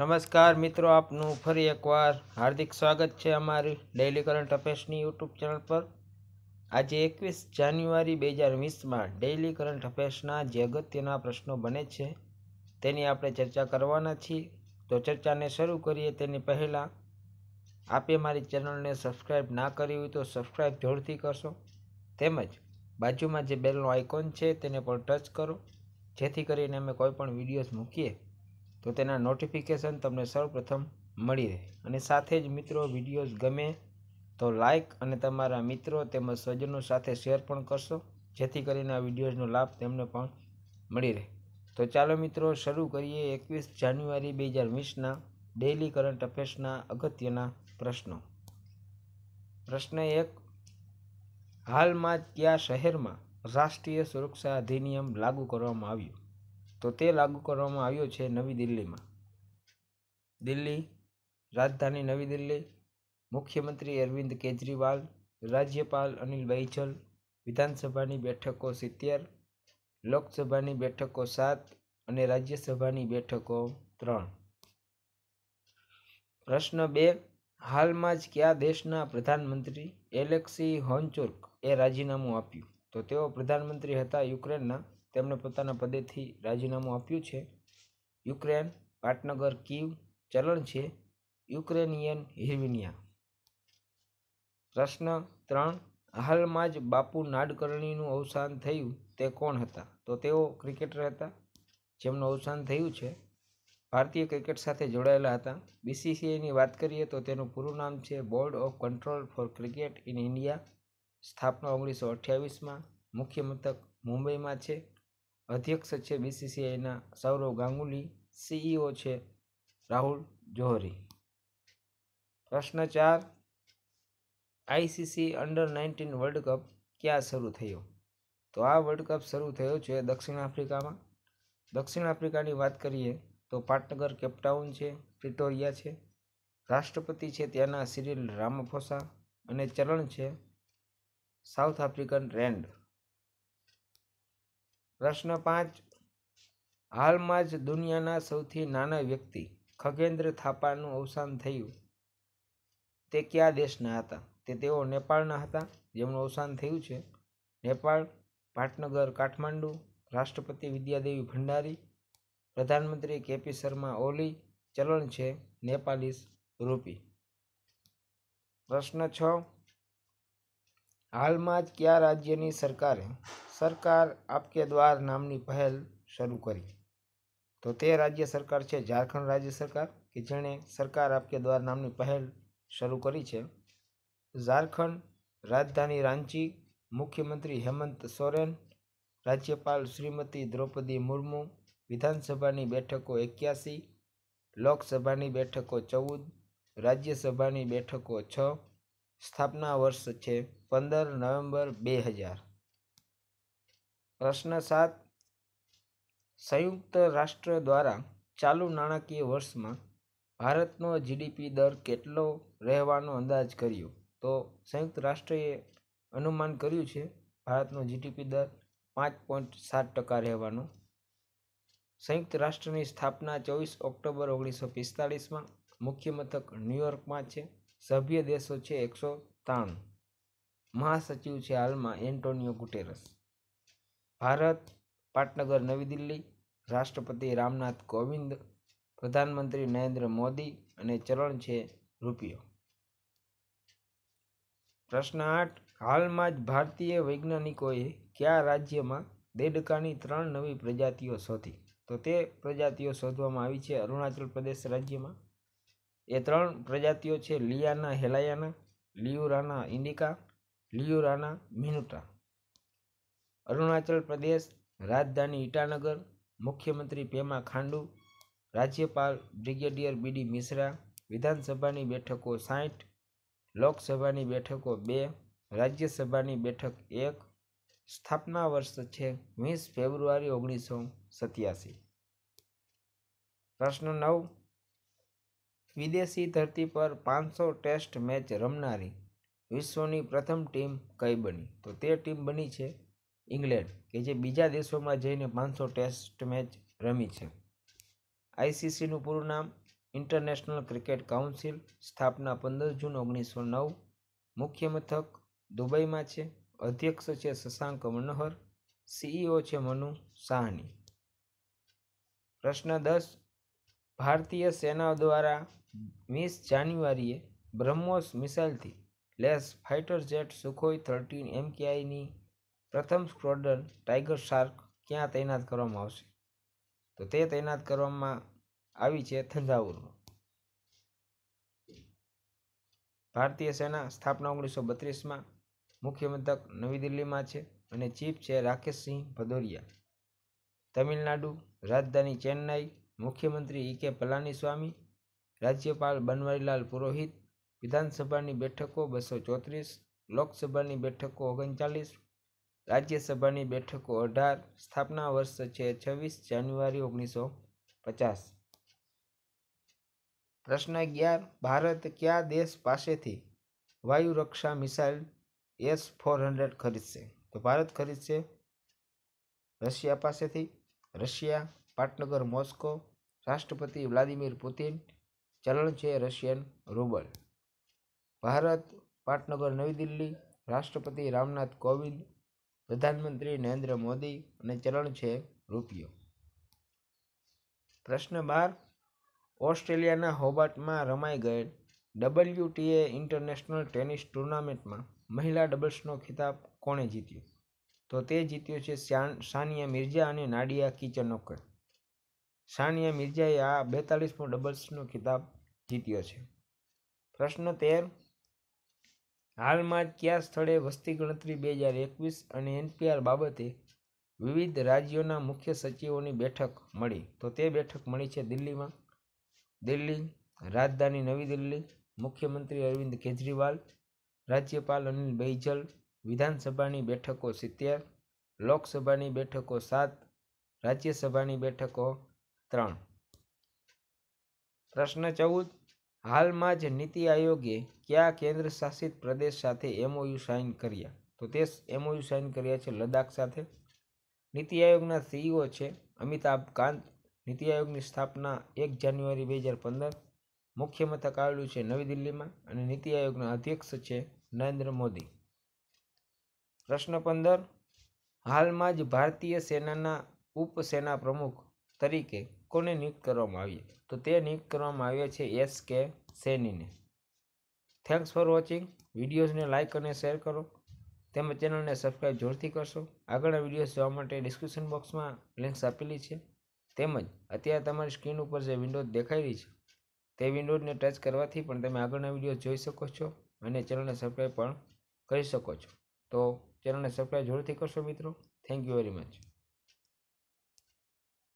નમસ્કાર મિત્રો આપનું ફરી એકવાર હાર્દિક સ્વાગત છે અમારી ડેઇલી કરંટ અફેર્સની યુટ્યુબ ચેનલ પર આજે એકવીસ જાન્યુઆરી બે હજાર વીસમાં ડેઇલી કરંટ અફેર્સના જે અગત્યના પ્રશ્નો બને છે તેની આપણે ચર્ચા કરવાના છીએ તો ચર્ચાને શરૂ કરીએ તેની પહેલાં આપે મારી ચેનલને સબસ્ક્રાઈબ ના કરી હોય તો સબસ્ક્રાઈબ જોરથી કરશો તેમજ બાજુમાં જે બેલનો આઇકોન છે તેને પણ ટચ કરો જેથી કરીને અમે કોઈપણ વિડીયોઝ મૂકીએ તો તેના નોટિફિકેશન તમને સૌપ્રથમ મળી રહે અને સાથે જ મિત્રો વિડીયોઝ ગમે તો લાઈક અને તમારા મિત્રો તેમજ સ્વજનો સાથે શેર પણ કરશો જેથી કરીને આ વિડીયોઝનો લાભ તેમને પણ મળી રહે તો ચાલો મિત્રો શરૂ કરીએ એકવીસ જાન્યુઆરી બે હજાર વીસના ડેઇલી કરંટ અફેર્સના અગત્યના પ્રશ્નો પ્રશ્ન એક હાલમાં જ કયા શહેરમાં રાષ્ટ્રીય સુરક્ષા અધિનિયમ લાગુ કરવામાં આવ્યું તો તે લાગુ કરવામાં આવ્યો છે નવી દિલ્હીમાં દિલ્હી રાજધાની નવી દિલ્હી મુખ્યમંત્રી અરવિંદ કેજરીવાલ રાજ્યપાલ અનિલ બૈજલ વિધાનસભાની બેઠકો સિત્તેર લોકસભાની બેઠકો સાત અને રાજ્યસભાની બેઠકો ત્રણ પ્રશ્ન બે હાલમાં જ કયા દેશના પ્રધાનમંત્રી એલેક્સી હોનચુર્ક એ રાજીનામું આપ્યું તો તેઓ પ્રધાનમંત્રી હતા યુક્રેનના તેમણે પોતાના પદેથી રાજીનામું આપ્યું છે યુક્રેન પાટનગર કીવ ચલણ છે યુક્રેનિયન હિરવિનિયા પ્રશ્ન ત્રણ હાલમાં જ બાપુ નાડકર્ણીનું અવસાન થયું તે કોણ હતા તો તેઓ ક્રિકેટર હતા જેમનું અવસાન થયું છે ભારતીય ક્રિકેટ સાથે જોડાયેલા હતા બીસીસીઆઈની વાત કરીએ તો તેનું પૂરું નામ છે board of control for cricket in India સ્થાપના ઓગણીસો અઠ્યાવીસમાં મુખ્ય મથક મુંબઈમાં છે અધ્યક્ષ છે બીસીસીઆઈના સૌરવ ગાંગુલી સીઈઓ છે રાહુલ જોહરી પ્રશ્ન ચાર ICC under nineteen world cup ક્યાં શરૂ થયો તો આ વર્લ્ડ કપ શરૂ થયો છે દક્ષિણ આફ્રિકામાં દક્ષિણ આફ્રિકાની વાત કરીએ તો પાટનગર કેપટાઉન છે પ્રિટોરિયા છે રાષ્ટ્રપતિ છે ત્યાંના સિરિલ રામાફોસા અને ચલણ છે સાઉથ આફ્રિકન રેન્ડ પ્રશ્ન પાંચ હાલમાં જ દુનિયાના સૌથી નાના વ્યક્તિ ખગેન્દ્ર થાપાનું અવસાન થયું તે કયા દેશના હતા તે તેઓ નેપાળના હતા જેમનું અવસાન થયું છે નેપાળ પાટનગર કાઠમાંડુ રાષ્ટ્રપતિ વિદ્યાદેવી ભંડારી પ્રધાનમંત્રી કેપી શર્મા ઓલી ચલણ છે નેપાલીસ રૂપી પ્રશ્ન છ હાલમાં જ કયા રાજ્યની સરકારે સરકાર આપકે દ્વાર નામની પહેલ શરૂ કરી તો તે રાજ્ય સરકાર છે ઝારખંડ રાજ્ય સરકાર કે જેણે સરકાર આપકે દ્વાર નામની પહેલ શરૂ કરી છે ઝારખંડ રાજધાની રાંચી મુખ્યમંત્રી હેમંત સોરેન રાજ્યપાલ શ્રીમતી દ્રૌપદી મુર્મુ વિધાનસભાની બેઠકો એક્યાસી લોકસભાની બેઠકો ચૌદ રાજ્યસભાની બેઠકો છ સ્થાપના વર્ષ છે પંદર નવેમ્બર બે હજાર પ્રશ્ન સાત સંયુક્ત રાષ્ટ્ર દ્વારા ચાલુ નાણાકીય વર્ષમાં ભારતનો જીડીપી દર કેટલો રહેવાનો અંદાજ કર્યો તો સંયુક્ત રાષ્ટ્રએ અનુમાન કર્યું છે ભારતનો જીડીપી દર પાંચ પોઈન્ટ સાત ટકા રહેવાનો સંયુક્ત રાષ્ટ્રની સ્થાપના ચોવીસ ઓક્ટોબર ઓગણીસો પિસ્તાળીસમાં મુખ્ય મથક ન્યૂયોર્કમાં છે સભ્ય દેશો છે એકસો ત્રાણું મહાસચિવ છે હાલમાં એન્ટોનિયો ગુટેરસ ભારત પાટનગર નવી દિલ્હી રાષ્ટ્રપતિ રામનાથ કોવિંદ પ્રધાનમંત્રી નરેન્દ્ર મોદી અને ચલણ છે રૂપિયો પ્રશ્ન આઠ હાલમાં જ ભારતીય વૈજ્ઞાનિકોએ કયા રાજ્યમાં દેડકાની ત્રણ નવી પ્રજાતિઓ શોધી તો તે પ્રજાતિઓ શોધવામાં આવી છે અરુણાચલ પ્રદેશ રાજ્યમાં એ ત્રણ પ્રજાતિઓ છે લિયાના હેલાયાના લિયુરાના ઇન્ડિકા લિયુરાના મિનુટા અરુણાચલ પ્રદેશ રાજધાની ઈટાનગર મુખ્યમંત્રી પેમા ખાંડુ રાજ્યપાલ બ્રિગેડિયર બીડી મિશ્રા વિધાનસભાની બેઠકો સાઠ લોકસભાની બેઠકો બે રાજ્યસભાની બેઠક એક સ્થાપના વર્ષ છે વીસ ફેબ્રુઆરી ઓગણીસો સત્યાસી પ્રશ્ન નવ વિદેશી ધરતી પર પાંચસો ટેસ્ટ મેચ રમનારી વિશ્વની પ્રથમ ટીમ કઈ બની તો તે ટીમ બની છે ઇંગ્લેન્ડ કે જે બીજા દેશોમાં જઈને પાંચસો ટેસ્ટ મેચ રમી છે આઈસીસીનું પૂરું નામ ઇન્ટરનેશનલ ક્રિકેટ કાઉન્સિલ સ્થાપના પંદર જૂન ઓગણીસો નવ મુખ્ય મથક દુબઈમાં છે અધ્યક્ષ છે શશાંક મનોહર સીઈઓ છે મનુ સાહની પ્રશ્ન દસ ભારતીય સેના દ્વારા વીસ જાન્યુઆરીએ બ્રહ્મોસ મિસાઇલથી લેસ ફાઇટર જેટ સુખોઈ થર્ટીન એમકેઆઈની પ્રથમ સ્ક્વોડ્રન ટાઈગર શાર્ક ક્યાં તૈનાત કરવામાં આવશે તો તે તૈનાત કરવામાં આવી છે થંજાવુરમાં ભારતીય સેના સ્થાપના ઓગણીસો બત્રીસમાં મુખ્ય મથક નવી દિલ્હીમાં છે અને ચીફ છે રાકેશસિંહ ભદૌરિયા તમિલનાડુ રાજધાની ચેન્નાઈ મુખ્યમંત્રી ઈ કે પલાનીસ્વામી राज्यपाल बनवारीलाल पुरोहित विधानसभा बैठक बसो चौतरीस लोकसभा बैठक ओगणचालीस राज्यसभा बैठक अठार स्थापना वर्ष है छवीस जानुआरी ओगनीस सौ पचास प्रश्न अगर भारत क्या देश पास थी वायु रक्षा मिसाइल एस फोर हंड्रेड खरीद से तो भारत खरीद से रशिया पास थी रशिया पाटनगर मॉस्को राष्ट्रपति व्लादिमीर पुतिन ચલણ છે રશિયન રૂબલ ભારત પાટનગર નવી દિલ્હી રાષ્ટ્રપતિ રામનાથ કોવિંદ પ્રધાનમંત્રી નરેન્દ્ર મોદી અને ચલણ છે રૂપિયો પ્રશ્ન બાર ઓસ્ટ્રેલિયાના હોબાર્ટમાં રમાઈ ગયેલ ડબલ્યુટીએ ઇન્ટરનેશનલ ટેનિસ ટુર્નામેન્ટમાં મહિલા ડબલ્સનો ખિતાબ કોણે જીત્યો તો તે જીત્યો છે સાનિયા મિર્ઝા અને નાડિયા કિચનોકર સાનિયા મિર્ઝાએ આ બેતાલીસમો ડબલ્સનો ખિતાબ જીત્યો છે પ્રશ્ન તેર હાલમાં કયા સ્થળે વસ્તી ગણતરી બે હજાર એકવીસ અને એનપીઆર બાબતે વિવિધ રાજ્યોના મુખ્ય સચિવોની બેઠક મળી તો તે બેઠક મળી છે દિલ્હીમાં દિલ્હી રાજધાની નવી દિલ્હી મુખ્યમંત્રી અરવિંદ કેજરીવાલ રાજ્યપાલ અનિલ બૈજલ વિધાનસભાની બેઠકો સિત્તેર લોકસભાની બેઠકો સાત રાજ્યસભાની બેઠકો ત્રણ પ્રશ્ન ચૌદ હાલમાં જ નીતિ આયોગે કયા કેન્દ્ર શાસિત પ્રદેશ સાથે એમઓયુ સાઇન કર્યા તો તે એમઓયુ સાઇન કર્યા છે લદ્દાખ સાથે નીતિ આયોગના સીઈઓ e છે અમિતાભ કાંત નીતિ આયોગની સ્થાપના એક જાન્યુઆરી બે હજાર પંદર મુખ્ય મથક આવેલું છે નવી દિલ્હીમાં અને નીતિ આયોગના અધ્યક્ષ છે નરેન્દ્ર મોદી પ્રશ્ન પંદર હાલમાં જ ભારતીય સેનાના ઉપસેના પ્રમુખ તરીકે કોને નિયુક્ત કરવામાં આવી તો તે નિયુક્ત કરવામાં આવ્યા છે એસ કે સેનીને થેન્ક્સ ફોર વોચિંગ વિડીયોઝને લાઇક અને શેર કરો તેમજ ચેનલને સબસ્ક્રાઈબ જોરથી કરશો આગળના વિડીયોઝ જોવા માટે ડિસ્ક્રિપ્શન બોક્સમાં લિંક્સ આપેલી છે તેમજ અત્યારે તમારી સ્ક્રીન ઉપર જે વિન્ડોઝ દેખાઈ રહી છે તે વિન્ડોઝને ટચ કરવાથી પણ તમે આગળના વિડીયો જોઈ શકો છો અને ચેનલને સબસ્ક્રાઈબ પણ કરી શકો છો તો ચેનલને સબસ્ક્રાઈબ જરૂરથી કરશો મિત્રો થેન્ક યુ વેરી મચ